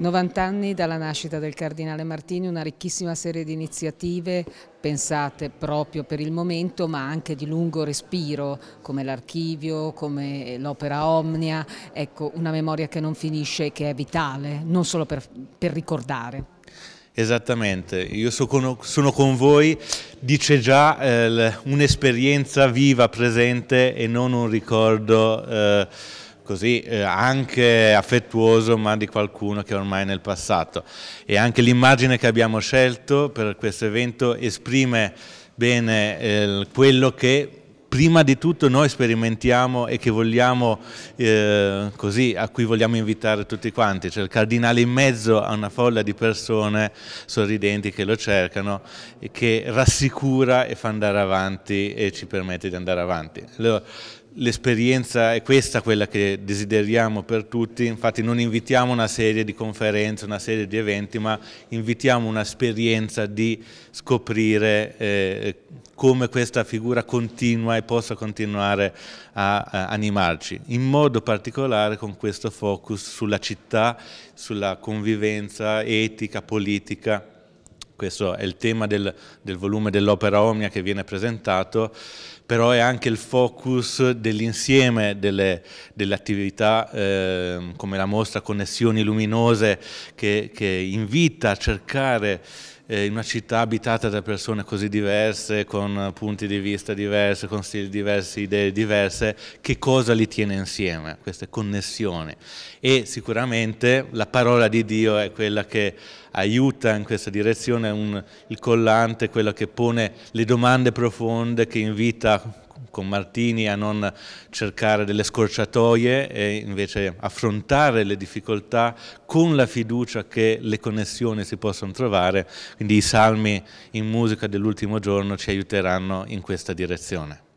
90 anni dalla nascita del Cardinale Martini, una ricchissima serie di iniziative pensate proprio per il momento ma anche di lungo respiro come l'archivio, come l'opera Omnia, ecco una memoria che non finisce e che è vitale, non solo per, per ricordare. Esattamente, io sono con voi, dice già eh, un'esperienza viva, presente e non un ricordo... Eh, così eh, anche affettuoso ma di qualcuno che ormai è nel passato e anche l'immagine che abbiamo scelto per questo evento esprime bene eh, quello che prima di tutto noi sperimentiamo e che vogliamo, eh, così, a cui vogliamo invitare tutti quanti, cioè il cardinale in mezzo a una folla di persone sorridenti che lo cercano, e che rassicura e fa andare avanti e ci permette di andare avanti. Allora, L'esperienza è questa quella che desideriamo per tutti, infatti non invitiamo una serie di conferenze, una serie di eventi, ma invitiamo un'esperienza di scoprire eh, come questa figura continua e possa continuare a, a, animarci, in modo particolare con questo focus sulla città, sulla convivenza etica, politica questo è il tema del, del volume dell'opera omnia che viene presentato, però è anche il focus dell'insieme delle, delle, attività eh, come la mostra Connessioni Luminose che, che invita a cercare eh, in una città abitata da persone così diverse, con punti di vista diversi, con stili diversi, idee diverse, che cosa li tiene insieme, queste connessioni. E sicuramente la parola di Dio è quella che aiuta in questa direzione, un, il collante, quello che pone le domande profonde, che invita con Martini a non cercare delle scorciatoie e invece affrontare le difficoltà con la fiducia che le connessioni si possono trovare, quindi i salmi in musica dell'ultimo giorno ci aiuteranno in questa direzione.